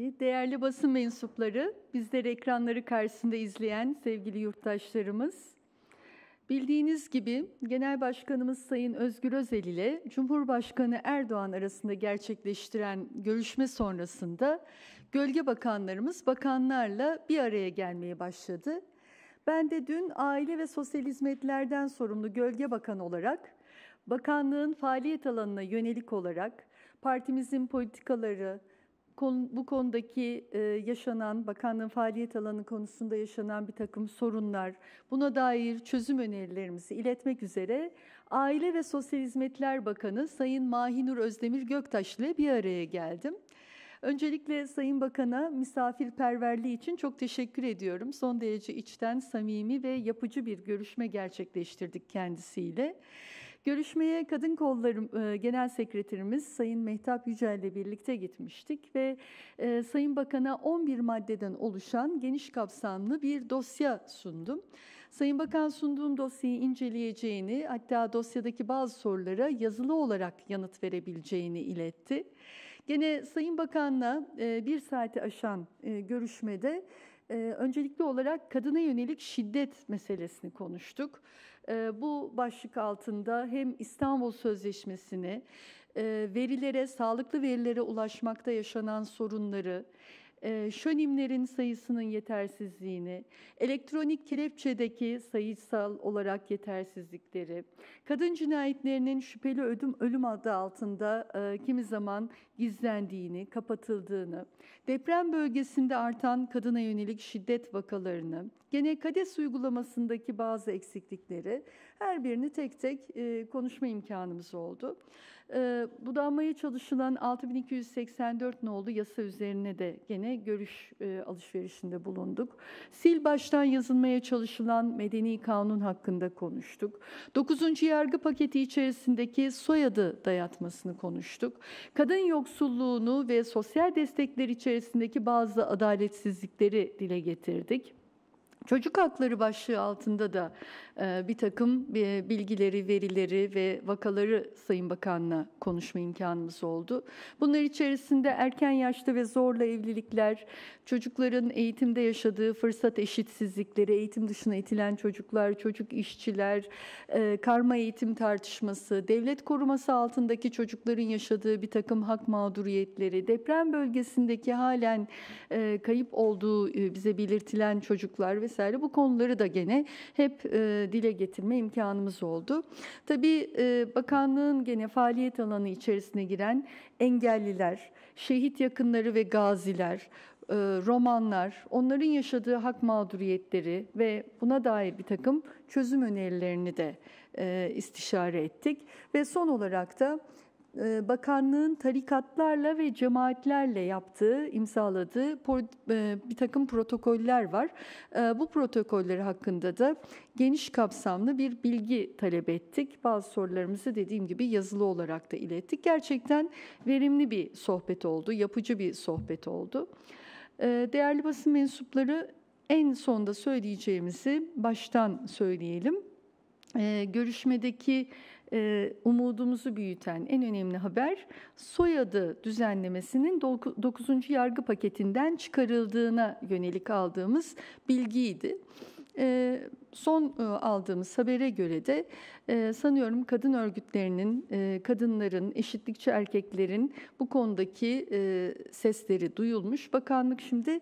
Peki, değerli basın mensupları, bizleri ekranları karşısında izleyen sevgili yurttaşlarımız, bildiğiniz gibi Genel Başkanımız Sayın Özgür Özel ile Cumhurbaşkanı Erdoğan arasında gerçekleştiren görüşme sonrasında gölge bakanlarımız bakanlarla bir araya gelmeye başladı. Ben de dün Aile ve Sosyal Hizmetlerden sorumlu gölge bakan olarak bakanlığın faaliyet alanına yönelik olarak partimizin politikaları, konu, bu konudaki e, yaşanan, bakanlığın faaliyet alanı konusunda yaşanan bir takım sorunlar, buna dair çözüm önerilerimizi iletmek üzere Aile ve Sosyal Hizmetler Bakanı Sayın Mahinur Özdemir ile bir araya geldim. Öncelikle Sayın Bakan'a misafirperverliği için çok teşekkür ediyorum. Son derece içten, samimi ve yapıcı bir görüşme gerçekleştirdik kendisiyle. Görüşmeye kadın kolları e, genel sekreterimiz Sayın Mehtap Yücel ile birlikte gitmiştik ve e, Sayın Bakan'a 11 maddeden oluşan geniş kapsamlı bir dosya sundum. Sayın Bakan sunduğum dosyayı inceleyeceğini hatta dosyadaki bazı sorulara yazılı olarak yanıt verebileceğini iletti. Gene Sayın Bakan'la e, bir saati aşan görüşmede öncelikli olarak kadına yönelik şiddet meselesini konuştuk. E, bu başlık altında hem İstanbul Sözleşmesi'ni, e, verilere, sağlıklı verilere ulaşmakta yaşanan sorunları, e, şönimlerin sayısının yetersizliğini, elektronik kelepçedeki sayısal olarak yetersizlikleri, kadın cinayetlerinin şüpheli ödüm, ölüm adı altında e, kimi zaman gizlendiğini, kapatıldığını, deprem bölgesinde artan kadına yönelik şiddet vakalarını, gene KADES uygulamasındaki bazı eksiklikleri her birini tek tek e, konuşma imkanımız oldu. E, budanmaya çalışılan 6284 oldu yasa üzerine de gene görüş e, alışverişinde bulunduk. Sil baştan yazılmaya çalışılan medeni kanun hakkında konuştuk. 9. yargı paketi içerisindeki soyadı dayatmasını konuştuk. Kadın yoksulluğunu ve sosyal destekler içerisindeki bazı adaletsizlikleri dile getirdik. Çocuk hakları başlığı altında da e, bir takım e, bilgileri, verileri ve vakaları Sayın Bakan'la konuşma imkanımız oldu. Bunlar içerisinde erken yaşta ve zorla evlilikler, çocukların eğitimde yaşadığı fırsat eşitsizlikleri, eğitim dışına itilen çocuklar, çocuk işçiler, e, karma eğitim tartışması, devlet koruması altındaki çocukların yaşadığı bir takım hak mağduriyetleri, deprem bölgesindeki halen kayıp olduğu bize belirtilen çocuklar ve vesaire bu konuları da gene hep e, dile getirme imkanımız oldu. Tabii e, bakanlığın gene faaliyet alanı içerisine giren engelliler, şehit yakınları ve gaziler, e, romanlar, onların yaşadığı hak mağduriyetleri ve buna dair bir takım çözüm önerilerini de e, istişare ettik. Ve son olarak da e, bakanlığın tarikatlarla ve cemaatlerle yaptığı, imzaladığı e, bir takım protokoller var. E, bu protokolleri hakkında da geniş kapsamlı bir bilgi talep ettik. Bazı sorularımızı dediğim gibi yazılı olarak da ilettik. Gerçekten verimli bir sohbet oldu, yapıcı bir sohbet oldu. Değerli basın mensupları en sonda söyleyeceğimizi baştan söyleyelim. Görüşmedeki umudumuzu büyüten en önemli haber soyadı düzenlemesinin 9. yargı paketinden çıkarıldığına yönelik aldığımız bilgiydi. son aldığımız habere göre de sanıyorum kadın örgütlerinin, kadınların, eşitlikçi erkeklerin bu konudaki sesleri duyulmuş. Bakanlık şimdi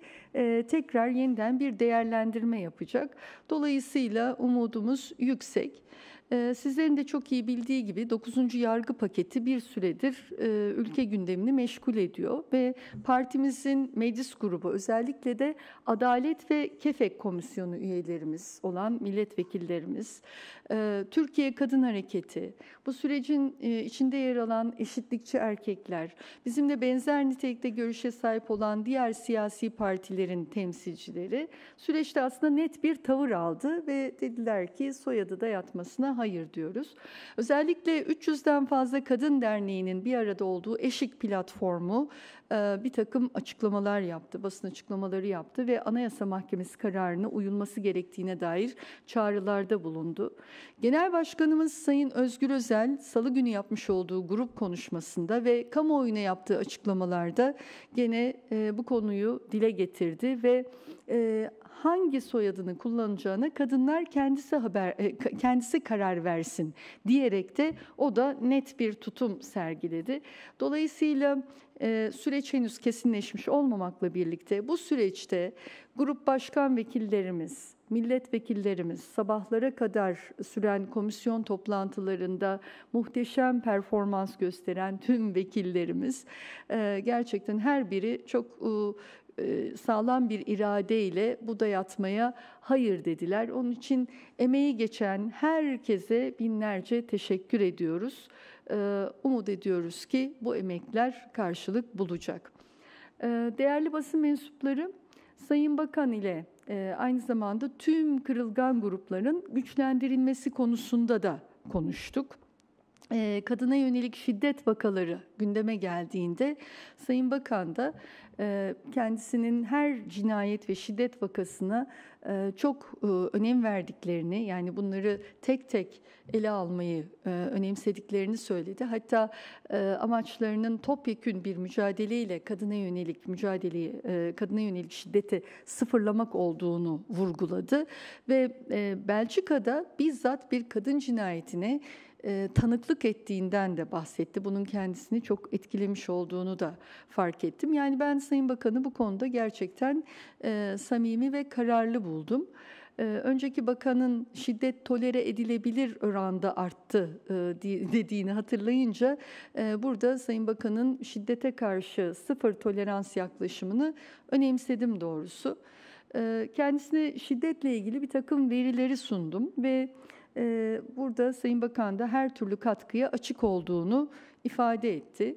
tekrar yeniden bir değerlendirme yapacak. Dolayısıyla umudumuz yüksek. Ee, sizlerin de çok iyi bildiği gibi 9. yargı paketi bir süredir e, ülke gündemini meşgul ediyor ve partimizin meclis grubu özellikle de Adalet ve Kefek Komisyonu üyelerimiz olan milletvekillerimiz, e, Türkiye Kadın Hareketi, bu sürecin e, içinde yer alan eşitlikçi erkekler, bizimle benzer nitelikte görüşe sahip olan diğer siyasi partilerin temsilcileri süreçte aslında net bir tavır aldı ve dediler ki soyadı da yatmasına hayır diyoruz. Özellikle 300'den fazla kadın derneğinin bir arada olduğu Eşik platformu bir takım açıklamalar yaptı, basın açıklamaları yaptı ve Anayasa Mahkemesi kararına uyulması gerektiğine dair çağrılarda bulundu. Genel Başkanımız Sayın Özgür Özel, salı günü yapmış olduğu grup konuşmasında ve kamuoyuna yaptığı açıklamalarda gene bu konuyu dile getirdi ve hangi soyadını kullanacağına kadınlar kendisi haber kendisi karar versin diyerek de o da net bir tutum sergiledi. Dolayısıyla e, süreç henüz kesinleşmiş olmamakla birlikte bu süreçte grup başkan vekillerimiz, milletvekillerimiz sabahlara kadar süren komisyon toplantılarında muhteşem performans gösteren tüm vekillerimiz e, gerçekten her biri çok e, sağlam bir iradeyle bu dayatmaya hayır dediler. Onun için emeği geçen herkese binlerce teşekkür ediyoruz umut ediyoruz ki bu emekler karşılık bulacak. Değerli basın mensupları, Sayın Bakan ile aynı zamanda tüm kırılgan grupların güçlendirilmesi konusunda da konuştuk. Ee, kadına yönelik şiddet vakaları gündeme geldiğinde Sayın Bakan da e, kendisinin her cinayet ve şiddet vakasına e, çok e, önem verdiklerini yani bunları tek tek ele almayı önemsediklerini söyledi. Hatta amaçlarının topyekün bir mücadeleyle kadına yönelik mücadeleyi kadına yönelik şiddeti sıfırlamak olduğunu vurguladı ve Belçika'da bizzat bir kadın cinayetine e, tanıklık ettiğinden de bahsetti. Bunun kendisini çok etkilemiş olduğunu da fark ettim. Yani ben Sayın Bakan'ı bu konuda gerçekten e, samimi ve kararlı buldum. E, önceki bakanın şiddet tolere edilebilir oranda arttı e, dediğini hatırlayınca e, burada Sayın Bakan'ın şiddete karşı sıfır tolerans yaklaşımını önemsedim doğrusu. Kendisine şiddetle ilgili bir takım verileri sundum ve ee, burada Sayın Bakan da her türlü katkıya açık olduğunu ifade etti.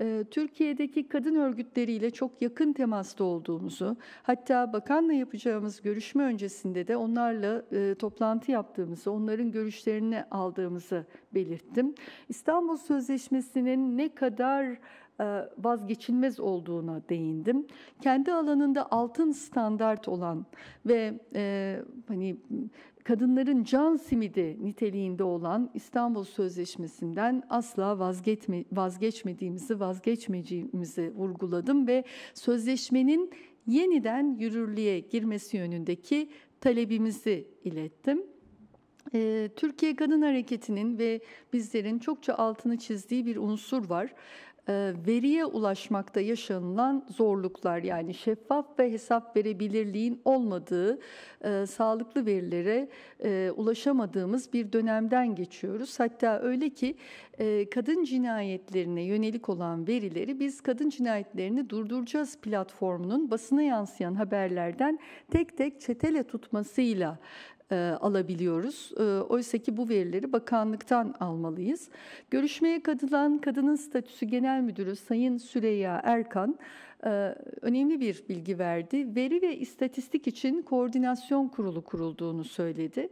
Ee, Türkiye'deki kadın örgütleriyle çok yakın temasta olduğumuzu, hatta bakanla yapacağımız görüşme öncesinde de onlarla e, toplantı yaptığımızı, onların görüşlerini aldığımızı belirttim. İstanbul Sözleşmesi'nin ne kadar e, vazgeçilmez olduğuna değindim. Kendi alanında altın standart olan ve e, hani kadınların can simidi niteliğinde olan İstanbul Sözleşmesi'nden asla vazgeçme, vazgeçmediğimizi, vazgeçmeyeceğimizi vurguladım ve sözleşmenin yeniden yürürlüğe girmesi yönündeki talebimizi ilettim. Ee, Türkiye Kadın Hareketi'nin ve bizlerin çokça altını çizdiği bir unsur var. E, veriye ulaşmakta yaşanılan zorluklar yani şeffaf ve hesap verebilirliğin olmadığı e, sağlıklı verilere e, ulaşamadığımız bir dönemden geçiyoruz. Hatta öyle ki kadın cinayetlerine yönelik olan verileri biz kadın cinayetlerini durduracağız platformunun basına yansıyan haberlerden tek tek çetele tutmasıyla e, alabiliyoruz. E, Oysa ki bu verileri bakanlıktan almalıyız. Görüşmeye katılan Kadının Statüsü Genel Müdürü Sayın Süreyya Erkan e, önemli bir bilgi verdi. Veri ve istatistik için koordinasyon kurulu kurulduğunu söyledi.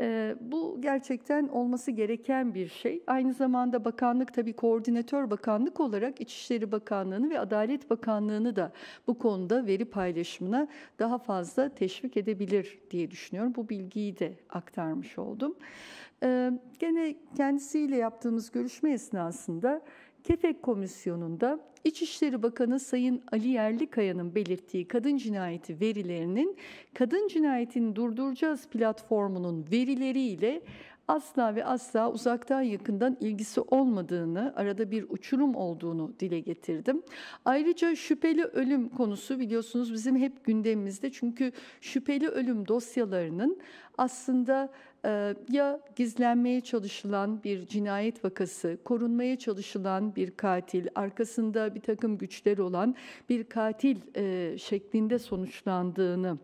E, bu gerçekten olması gereken bir şey. Aynı zamanda bakanlık tabii koordinatör bakanlık olarak İçişleri Bakanlığı'nı ve Adalet Bakanlığı'nı da bu konuda veri paylaşımına daha fazla teşvik edebilir diye düşünüyorum. Bu bilgiyi de aktarmış oldum. E, gene kendisiyle yaptığımız görüşme esnasında Kefek Komisyonu'nda İçişleri Bakanı Sayın Ali Yerlikaya'nın belirttiği kadın cinayeti verilerinin kadın cinayetini durduracağız platformunun verileriyle asla ve asla uzaktan yakından ilgisi olmadığını, arada bir uçurum olduğunu dile getirdim. Ayrıca şüpheli ölüm konusu biliyorsunuz bizim hep gündemimizde. Çünkü şüpheli ölüm dosyalarının aslında e, ya gizlenmeye çalışılan bir cinayet vakası, korunmaya çalışılan bir katil, arkasında bir takım güçler olan bir katil e, şeklinde sonuçlandığını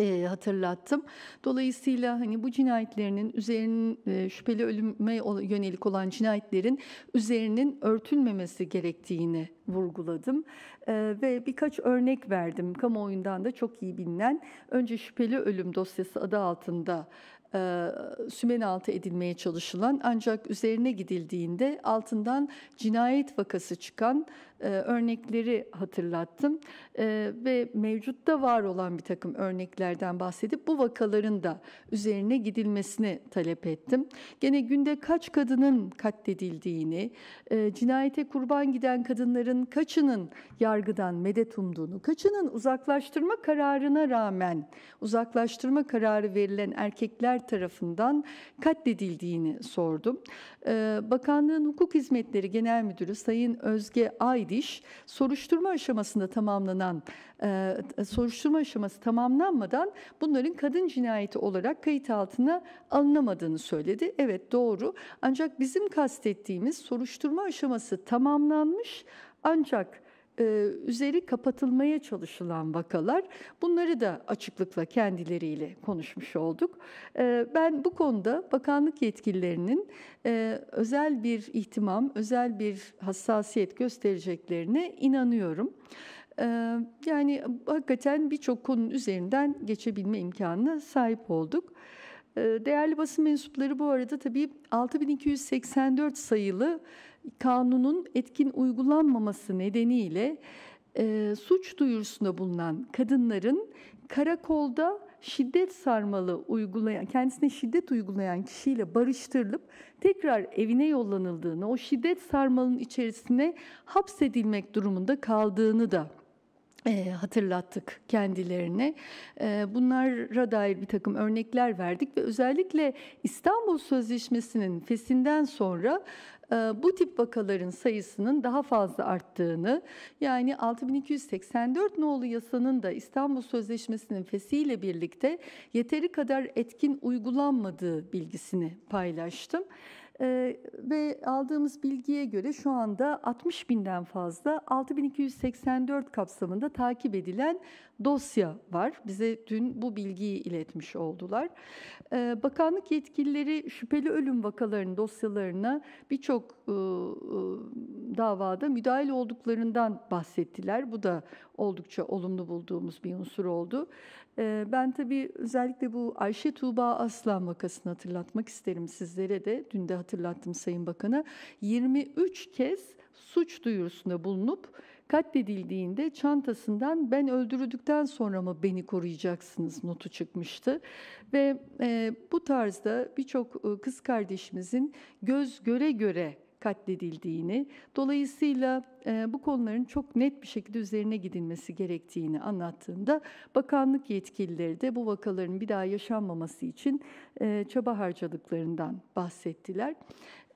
e, hatırlattım. Dolayısıyla hani bu cinayetlerinin üzerinin e, şüpheli ölüme yönelik olan cinayetlerin üzerinin örtülmemesi gerektiğini vurguladım e, ve birkaç örnek verdim kamuoyundan da çok iyi bilinen önce şüpheli ölüm dosyası adı altında e, sümen altı edilmeye çalışılan ancak üzerine gidildiğinde altından cinayet vakası çıkan e, örnekleri hatırlattım e, ve mevcutta var olan bir takım örneklerden bahsedip bu vakaların da üzerine gidilmesini talep ettim. Gene günde kaç kadının katledildiğini, e, cinayete kurban giden kadınların kaçının yargıdan medet umduğunu, kaçının uzaklaştırma kararına rağmen uzaklaştırma kararı verilen erkekler tarafından katledildiğini sordum. Bakanlığın Hukuk Hizmetleri Genel Müdürü Sayın Özge Ay gidiş soruşturma aşamasında tamamlanan e, soruşturma aşaması tamamlanmadan bunların kadın cinayeti olarak kayıt altına alınamadığını söyledi. Evet doğru ancak bizim kastettiğimiz soruşturma aşaması tamamlanmış ancak e, üzeri kapatılmaya çalışılan vakalar. Bunları da açıklıkla kendileriyle konuşmuş olduk. E, ben bu konuda bakanlık yetkililerinin e, özel bir ihtimam, özel bir hassasiyet göstereceklerine inanıyorum. yani hakikaten birçok konunun üzerinden geçebilme imkanına sahip olduk. Değerli basın mensupları bu arada tabii 6284 sayılı kanunun etkin uygulanmaması nedeniyle e, suç duyurusunda bulunan kadınların karakolda şiddet sarmalı uygulayan, kendisine şiddet uygulayan kişiyle barıştırılıp tekrar evine yollanıldığını, o şiddet sarmalının içerisine hapsedilmek durumunda kaldığını da e, hatırlattık kendilerine. E, bunlara dair bir takım örnekler verdik ve özellikle İstanbul Sözleşmesi'nin fesinden sonra ee, bu tip vakaların sayısının daha fazla arttığını yani 6284 nolu yasanın da İstanbul Sözleşmesi'nin fesiyle birlikte yeteri kadar etkin uygulanmadığı bilgisini paylaştım. Ee, ve aldığımız bilgiye göre şu anda 60 binden fazla 6284 kapsamında takip edilen dosya var. Bize dün bu bilgiyi iletmiş oldular. Ee, bakanlık yetkilileri şüpheli ölüm vakalarının dosyalarına birçok ıı, ıı, davada müdahil olduklarından bahsettiler. Bu da oldukça olumlu bulduğumuz bir unsur oldu. Ee, ben tabii özellikle bu Ayşe Tuğba Aslan vakasını hatırlatmak isterim sizlere de. Dün de hatırlattım Sayın Bakan'a. 23 kez suç duyurusunda bulunup katledildiğinde çantasından ben öldürüldükten sonra mı beni koruyacaksınız notu çıkmıştı. Ve e, bu tarzda birçok e, kız kardeşimizin göz göre göre katledildiğini, dolayısıyla e, bu konuların çok net bir şekilde üzerine gidilmesi gerektiğini anlattığımda bakanlık yetkilileri de bu vakaların bir daha yaşanmaması için e, çaba harcadıklarından bahsettiler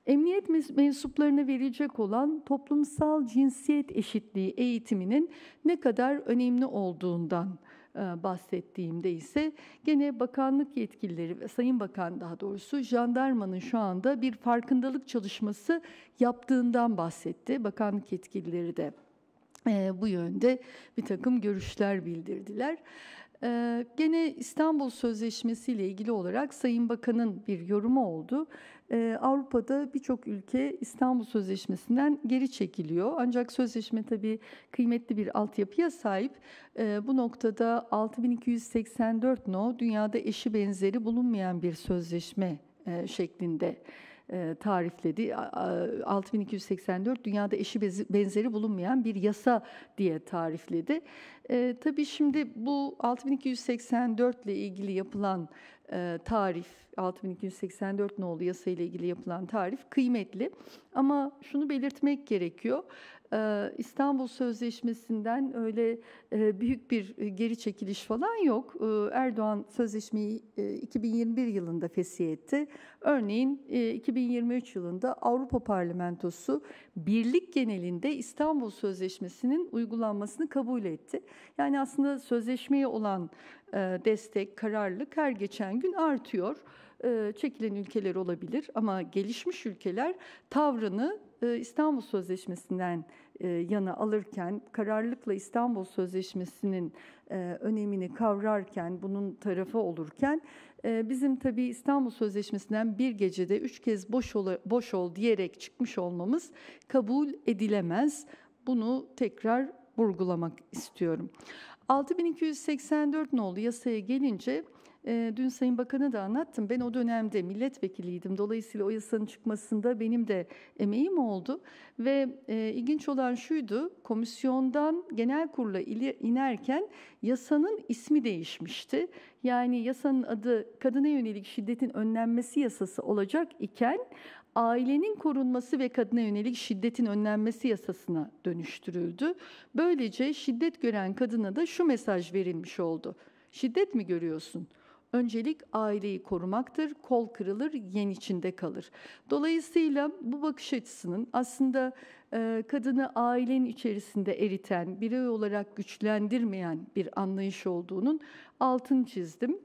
emniyet mensuplarına verecek olan toplumsal cinsiyet eşitliği eğitiminin ne kadar önemli olduğundan e, bahsettiğimde ise gene bakanlık yetkilileri ve Sayın Bakan daha doğrusu jandarmanın şu anda bir farkındalık çalışması yaptığından bahsetti. Bakanlık yetkilileri de e, bu yönde bir takım görüşler bildirdiler. E, gene İstanbul Sözleşmesi ile ilgili olarak Sayın Bakan'ın bir yorumu oldu. Ee, Avrupa'da birçok ülke İstanbul Sözleşmesi'nden geri çekiliyor. Ancak sözleşme tabii kıymetli bir altyapıya sahip. Ee, bu noktada 6284 no dünyada eşi benzeri bulunmayan bir sözleşme e, şeklinde e, tarifledi. 6284 dünyada eşi benzeri bulunmayan bir yasa diye tarifledi. E, tabii şimdi bu 6284 ile ilgili yapılan e, tarif 6284 nolu yasa ile ilgili yapılan tarif kıymetli. Ama şunu belirtmek gerekiyor. E, İstanbul Sözleşmesi'nden öyle e, büyük bir e, geri çekiliş falan yok. E, Erdoğan Sözleşmeyi e, 2021 yılında fesih etti. Örneğin e, 2023 yılında Avrupa Parlamentosu birlik genelinde İstanbul Sözleşmesi'nin uygulanmasını kabul etti. Yani aslında sözleşmeye olan e, destek, kararlılık her geçen gün artıyor. E, çekilen ülkeler olabilir ama gelişmiş ülkeler tavrını e, İstanbul Sözleşmesi'nden yana alırken, kararlılıkla İstanbul Sözleşmesi'nin önemini kavrarken, bunun tarafı olurken, bizim tabii İstanbul Sözleşmesi'nden bir gecede üç kez boş ol, boş ol diyerek çıkmış olmamız kabul edilemez. Bunu tekrar vurgulamak istiyorum. 6284 nolu yasaya gelince e, dün Sayın Bakan'a da anlattım. Ben o dönemde milletvekiliydim. Dolayısıyla o yasanın çıkmasında benim de emeğim oldu. Ve e, ilginç olan şuydu, komisyondan genel kurula inerken yasanın ismi değişmişti. Yani yasanın adı kadına yönelik şiddetin önlenmesi yasası olacak iken ailenin korunması ve kadına yönelik şiddetin önlenmesi yasasına dönüştürüldü. Böylece şiddet gören kadına da şu mesaj verilmiş oldu. Şiddet mi görüyorsun? Öncelik aileyi korumaktır, kol kırılır, yen içinde kalır. Dolayısıyla bu bakış açısının aslında e, kadını ailenin içerisinde eriten, birey olarak güçlendirmeyen bir anlayış olduğunun altını çizdim.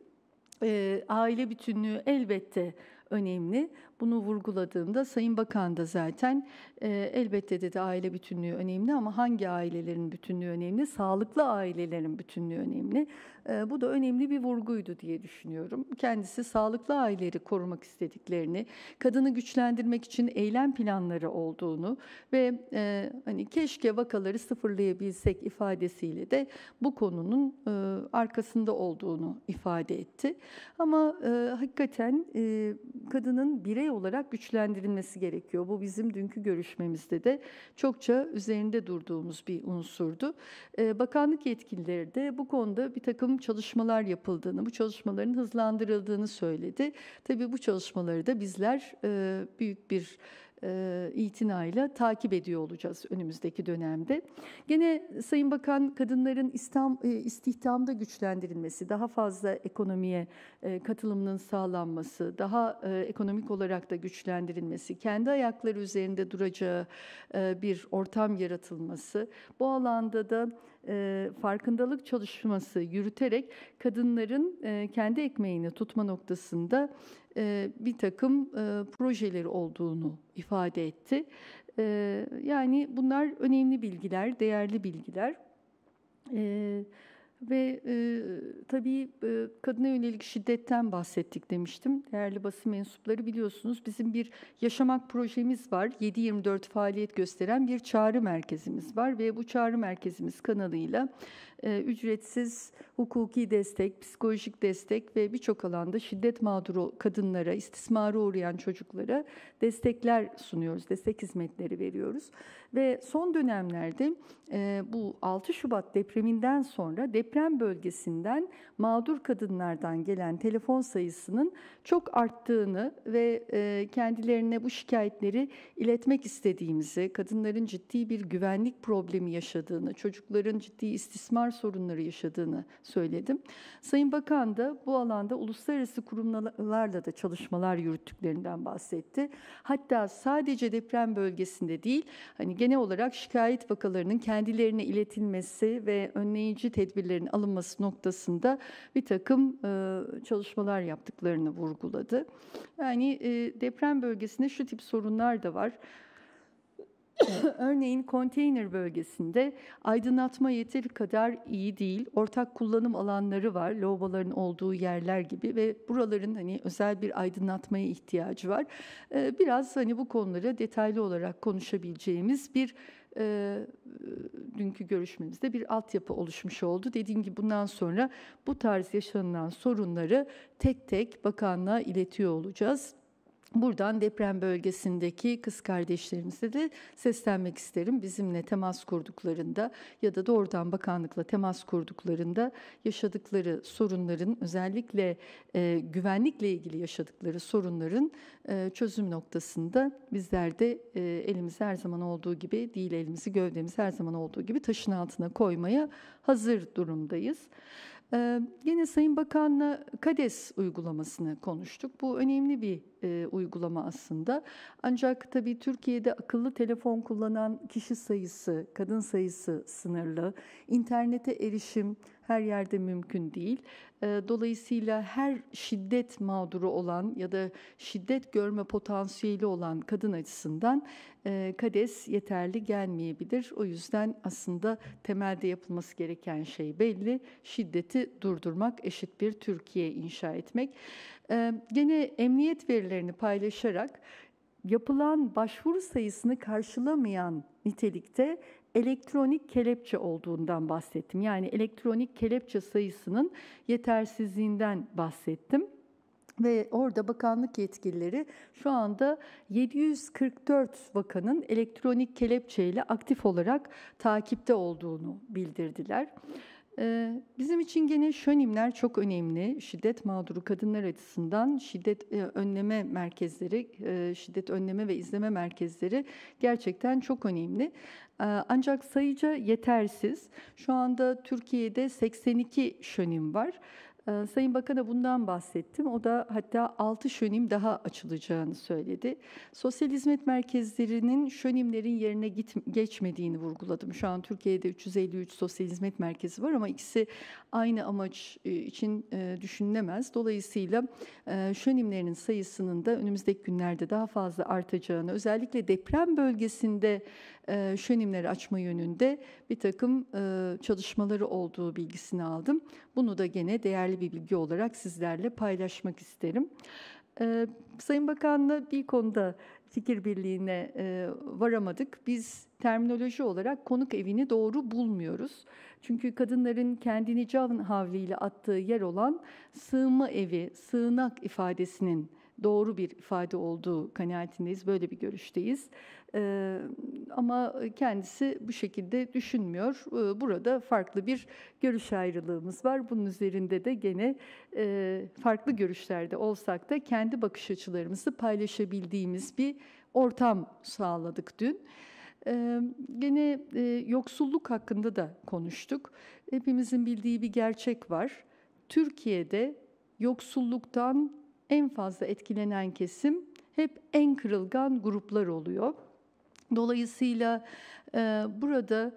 E, aile bütünlüğü elbette önemli. Bunu vurguladığında Sayın Bakan da zaten e, elbette dedi aile bütünlüğü önemli ama hangi ailelerin bütünlüğü önemli? Sağlıklı ailelerin bütünlüğü önemli. E, bu da önemli bir vurguydu diye düşünüyorum. Kendisi sağlıklı aileleri korumak istediklerini, kadını güçlendirmek için eylem planları olduğunu ve e, hani keşke vakaları sıfırlayabilsek ifadesiyle de bu konunun e, arkasında olduğunu ifade etti. Ama e, hakikaten e, kadının birey olarak güçlendirilmesi gerekiyor. Bu bizim dünkü görüşmemizde de çokça üzerinde durduğumuz bir unsurdu. Ee, bakanlık yetkilileri de bu konuda bir takım çalışmalar yapıldığını, bu çalışmaların hızlandırıldığını söyledi. Tabii bu çalışmaları da bizler e, büyük bir e, itinayla takip ediyor olacağız önümüzdeki dönemde. Gene Sayın Bakan kadınların istam, e, istihdamda güçlendirilmesi, daha fazla ekonomiye e, katılımının sağlanması, daha e, ekonomik olarak da güçlendirilmesi, kendi ayakları üzerinde duracağı e, bir ortam yaratılması, bu alanda da e, farkındalık çalışması yürüterek kadınların e, kendi ekmeğini tutma noktasında e, bir takım e, projeleri olduğunu ifade etti. E, yani bunlar önemli bilgiler, değerli bilgiler. Evet. Ve e, tabii e, kadına yönelik şiddetten bahsettik demiştim. Değerli basın mensupları biliyorsunuz bizim bir yaşamak projemiz var. 7-24 faaliyet gösteren bir çağrı merkezimiz var ve bu çağrı merkezimiz kanalıyla e, ücretsiz hukuki destek, psikolojik destek ve birçok alanda şiddet mağduru kadınlara, istismara uğrayan çocuklara destekler sunuyoruz, destek hizmetleri veriyoruz. Ve son dönemlerde e, bu 6 Şubat depreminden sonra deprem bölgesinden mağdur kadınlardan gelen telefon sayısının çok arttığını ve e, kendilerine bu şikayetleri iletmek istediğimizi, kadınların ciddi bir güvenlik problemi yaşadığını, çocukların ciddi istismar sorunları yaşadığını söyledim. Sayın Bakan da bu alanda uluslararası kurumlarla da çalışmalar yürüttüklerinden bahsetti. Hatta sadece deprem bölgesinde değil, hani genel olarak şikayet vakalarının kendilerine iletilmesi ve önleyici tedbirlerin alınması noktasında bir takım e, çalışmalar yaptıklarını vurguladı. Yani e, deprem bölgesinde şu tip sorunlar da var. Örneğin konteyner bölgesinde aydınlatma yeteri kadar iyi değil. Ortak kullanım alanları var, lobaların olduğu yerler gibi ve buraların hani özel bir aydınlatmaya ihtiyacı var. Ee, biraz hani bu konuları detaylı olarak konuşabileceğimiz bir e, dünkü görüşmemizde bir altyapı oluşmuş oldu. Dediğim gibi bundan sonra bu tarz yaşanılan sorunları tek tek bakanlığa iletiyor olacağız. Buradan deprem bölgesindeki kız kardeşlerimize de seslenmek isterim. Bizimle temas kurduklarında ya da doğrudan bakanlıkla temas kurduklarında yaşadıkları sorunların özellikle e, güvenlikle ilgili yaşadıkları sorunların e, çözüm noktasında bizler de e, elimizi her zaman olduğu gibi değil elimizi gövdemizi her zaman olduğu gibi taşın altına koymaya hazır durumdayız. Ee, yine Sayın Bakan'la KADES uygulamasını konuştuk. Bu önemli bir e, uygulama aslında. Ancak tabii Türkiye'de akıllı telefon kullanan kişi sayısı, kadın sayısı sınırlı. İnternete erişim her yerde mümkün değil. Dolayısıyla her şiddet mağduru olan ya da şiddet görme potansiyeli olan kadın açısından KADES yeterli gelmeyebilir. O yüzden aslında temelde yapılması gereken şey belli. Şiddeti durdurmak, eşit bir Türkiye inşa etmek gene emniyet verilerini paylaşarak yapılan başvuru sayısını karşılamayan nitelikte elektronik kelepçe olduğundan bahsettim. Yani elektronik kelepçe sayısının yetersizliğinden bahsettim. Ve orada bakanlık yetkilileri şu anda 744 vakanın elektronik kelepçeyle aktif olarak takipte olduğunu bildirdiler. Ee, bizim için gene şönimler çok önemli. Şiddet mağduru kadınlar açısından şiddet e, önleme merkezleri, e, şiddet önleme ve izleme merkezleri gerçekten çok önemli. Ee, ancak sayıca yetersiz. Şu anda Türkiye'de 82 şönim var. Ee, Sayın Bakan'a bundan bahsettim. O da hatta 6 şönim daha açılacağını söyledi. Sosyal hizmet merkezlerinin şönimlerin yerine git, geçmediğini vurguladım. Şu an Türkiye'de 353 sosyal hizmet merkezi var ama ikisi aynı amaç e, için e, düşünülemez. Dolayısıyla e, şönimlerin sayısının da önümüzdeki günlerde daha fazla artacağını, özellikle deprem bölgesinde şönimleri açma yönünde bir takım çalışmaları olduğu bilgisini aldım. Bunu da gene değerli bir bilgi olarak sizlerle paylaşmak isterim. Ee, Sayın Bakan'la bir konuda fikir birliğine e, varamadık. Biz terminoloji olarak konuk evini doğru bulmuyoruz. Çünkü kadınların kendini can havliyle attığı yer olan sığınma evi, sığınak ifadesinin doğru bir ifade olduğu kanaatindeyiz. Böyle bir görüşteyiz. E, ama kendisi bu şekilde düşünmüyor. E, burada farklı bir görüş ayrılığımız var. Bunun üzerinde de gene e, farklı görüşlerde olsak da kendi bakış açılarımızı paylaşabildiğimiz bir ortam sağladık dün. Ee, gene e, yoksulluk hakkında da konuştuk. Hepimizin bildiği bir gerçek var. Türkiye'de yoksulluktan en fazla etkilenen kesim hep en kırılgan gruplar oluyor. Dolayısıyla e, burada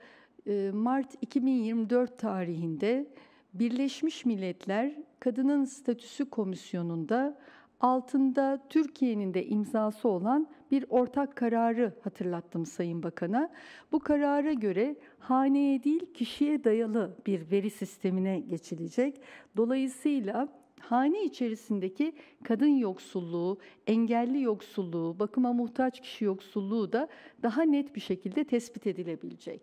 e, Mart 2024 tarihinde Birleşmiş Milletler Kadının Statüsü Komisyonu'nda altında Türkiye'nin de imzası olan bir ortak kararı hatırlattım Sayın Bakan'a. Bu karara göre haneye değil kişiye dayalı bir veri sistemine geçilecek. Dolayısıyla hane içerisindeki kadın yoksulluğu, engelli yoksulluğu, bakıma muhtaç kişi yoksulluğu da daha net bir şekilde tespit edilebilecek.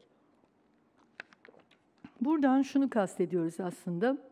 Buradan şunu kastediyoruz aslında.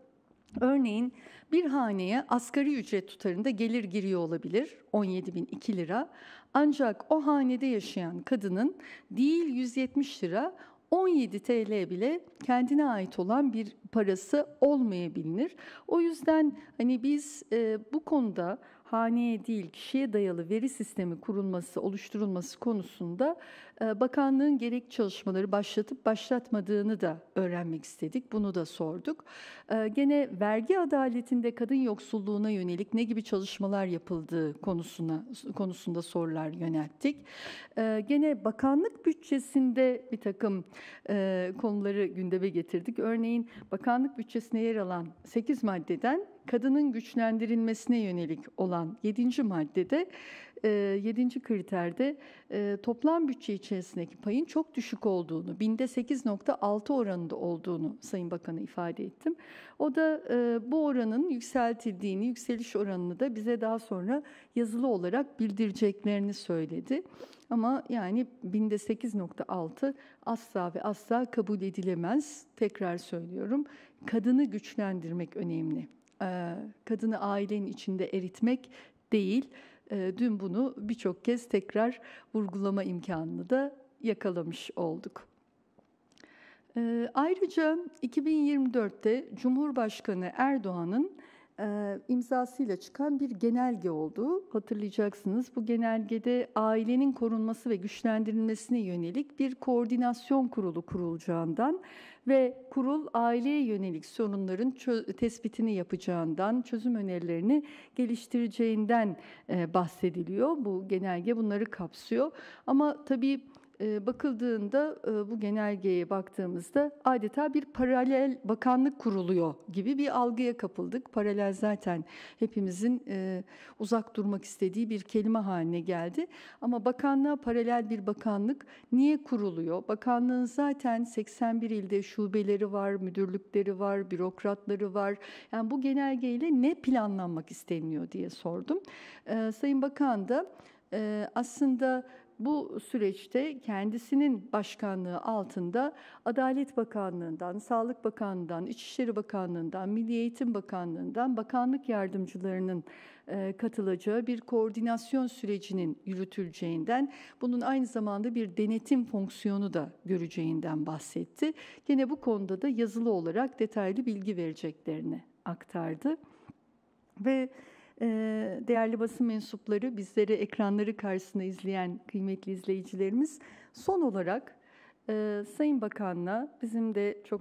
Örneğin bir haneye asgari ücret tutarında gelir giriyor olabilir 17.002 lira. Ancak o hanede yaşayan kadının değil 170 lira 17 TL bile kendine ait olan bir parası olmayabilir. O yüzden hani biz e, bu konuda haneye değil kişiye dayalı veri sistemi kurulması, oluşturulması konusunda e, bakanlığın gerek çalışmaları başlatıp başlatmadığını da öğrenmek istedik. Bunu da sorduk. E, gene vergi adaletinde kadın yoksulluğuna yönelik ne gibi çalışmalar yapıldığı konusuna konusunda sorular yönelttik. E, gene bakanlık bütçesinde bir takım konuları gündeme getirdik. Örneğin bakanlık bütçesine yer alan 8 maddeden kadının güçlendirilmesine yönelik olan 7. maddede e, yedinci kriterde e, toplam bütçe içerisindeki payın çok düşük olduğunu, binde 8.6 oranında olduğunu Sayın Bakan'a ifade ettim. O da e, bu oranın yükseltildiğini, yükseliş oranını da bize daha sonra yazılı olarak bildireceklerini söyledi. Ama yani binde 8.6 asla ve asla kabul edilemez. Tekrar söylüyorum. Kadını güçlendirmek önemli. Kadını ailenin içinde eritmek değil ee, dün bunu birçok kez tekrar vurgulama imkanını da yakalamış olduk. Ee, ayrıca 2024'te Cumhurbaşkanı Erdoğan'ın e, imzasıyla çıkan bir genelge oldu. Hatırlayacaksınız bu genelgede ailenin korunması ve güçlendirilmesine yönelik bir koordinasyon kurulu kurulacağından ve kurul aileye yönelik sorunların tespitini yapacağından, çözüm önerilerini geliştireceğinden e, bahsediliyor. Bu genelge bunları kapsıyor. Ama tabii ee, bakıldığında e, bu genelgeye baktığımızda adeta bir paralel bakanlık kuruluyor gibi bir algıya kapıldık. Paralel zaten hepimizin e, uzak durmak istediği bir kelime haline geldi. Ama bakanlığa paralel bir bakanlık niye kuruluyor? Bakanlığın zaten 81 ilde şubeleri var, müdürlükleri var, bürokratları var. Yani bu genelgeyle ne planlanmak isteniyor diye sordum. Ee, Sayın Bakan da e, aslında bu süreçte kendisinin başkanlığı altında Adalet Bakanlığı'ndan, Sağlık Bakanlığı'ndan, İçişleri Bakanlığı'ndan, Milli Eğitim Bakanlığı'ndan bakanlık yardımcılarının e, katılacağı bir koordinasyon sürecinin yürütüleceğinden, bunun aynı zamanda bir denetim fonksiyonu da göreceğinden bahsetti. Yine bu konuda da yazılı olarak detaylı bilgi vereceklerini aktardı. Ve değerli basın mensupları, bizleri ekranları karşısında izleyen kıymetli izleyicilerimiz son olarak Sayın Bakan'la bizim de çok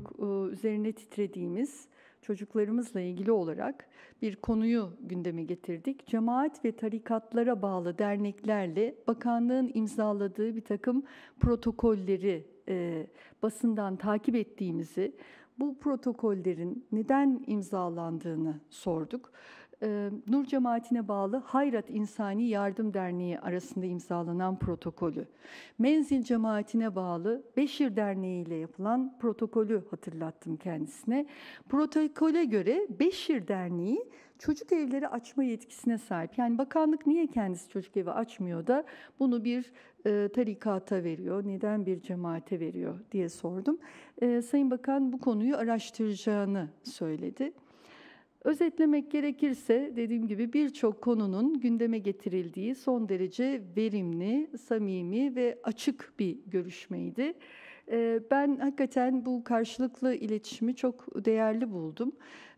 üzerine titrediğimiz çocuklarımızla ilgili olarak bir konuyu gündeme getirdik. Cemaat ve tarikatlara bağlı derneklerle bakanlığın imzaladığı bir takım protokolleri basından takip ettiğimizi, bu protokollerin neden imzalandığını sorduk. Nur Cemaatine bağlı Hayrat İnsani Yardım Derneği arasında imzalanan protokolü, Menzil Cemaatine bağlı Beşir Derneği ile yapılan protokolü hatırlattım kendisine. Protokole göre Beşir Derneği çocuk evleri açma yetkisine sahip. Yani bakanlık niye kendisi çocuk evi açmıyor da bunu bir e, tarikata veriyor, neden bir cemaate veriyor diye sordum. E, Sayın Bakan bu konuyu araştıracağını söyledi. Özetlemek gerekirse dediğim gibi birçok konunun gündeme getirildiği son derece verimli, samimi ve açık bir görüşmeydi. Ee, ben hakikaten bu karşılıklı iletişimi çok değerli buldum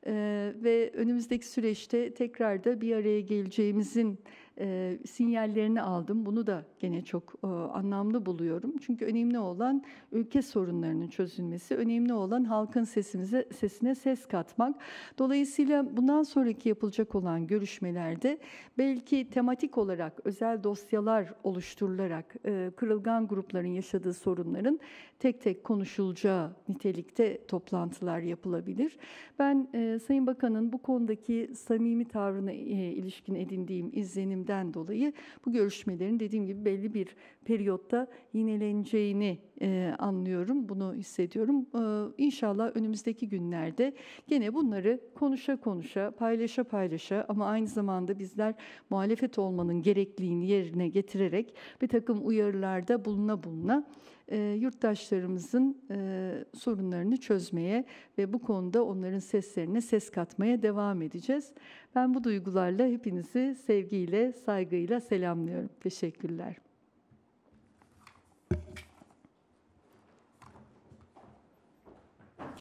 ee, ve önümüzdeki süreçte tekrar da bir araya geleceğimizin e, sinyallerini aldım. Bunu da gene çok e, anlamlı buluyorum. Çünkü önemli olan ülke sorunlarının çözülmesi, önemli olan halkın sesimize sesine ses katmak. Dolayısıyla bundan sonraki yapılacak olan görüşmelerde belki tematik olarak özel dosyalar oluşturularak e, kırılgan grupların yaşadığı sorunların tek tek konuşulacağı nitelikte toplantılar yapılabilir. Ben e, Sayın Bakan'ın bu konudaki samimi tavrına e, ilişkin edindiğim izlenimde etmesinden dolayı bu görüşmelerin dediğim gibi belli bir periyotta yineleneceğini e, anlıyorum, bunu hissediyorum. E, inşallah önümüzdeki günlerde gene bunları konuşa konuşa, paylaşa paylaşa ama aynı zamanda bizler muhalefet olmanın gerekliliğini yerine getirerek bir takım uyarılarda buluna buluna e, yurttaşlarımızın e, sorunlarını çözmeye ve bu konuda onların seslerine ses katmaya devam edeceğiz. Ben bu duygularla hepinizi sevgiyle, saygıyla selamlıyorum. Teşekkürler.